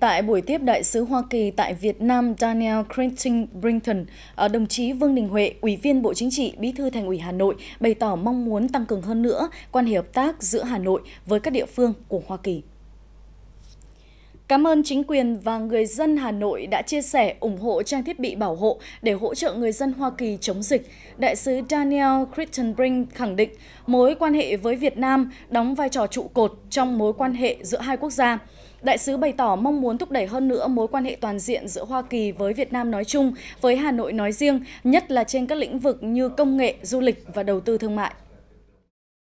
Tại buổi tiếp đại sứ Hoa Kỳ tại Việt Nam Daniel Creighton Brinton, ờ, đồng chí Vương Đình Huệ, Ủy viên Bộ Chính trị, Bí thư Thành ủy Hà Nội bày tỏ mong muốn tăng cường hơn nữa quan hệ hợp tác giữa Hà Nội với các địa phương của Hoa Kỳ. Cảm ơn chính quyền và người dân Hà Nội đã chia sẻ ủng hộ trang thiết bị bảo hộ để hỗ trợ người dân Hoa Kỳ chống dịch. Đại sứ Daniel Crittenbrink khẳng định mối quan hệ với Việt Nam đóng vai trò trụ cột trong mối quan hệ giữa hai quốc gia. Đại sứ bày tỏ mong muốn thúc đẩy hơn nữa mối quan hệ toàn diện giữa Hoa Kỳ với Việt Nam nói chung, với Hà Nội nói riêng, nhất là trên các lĩnh vực như công nghệ, du lịch và đầu tư thương mại.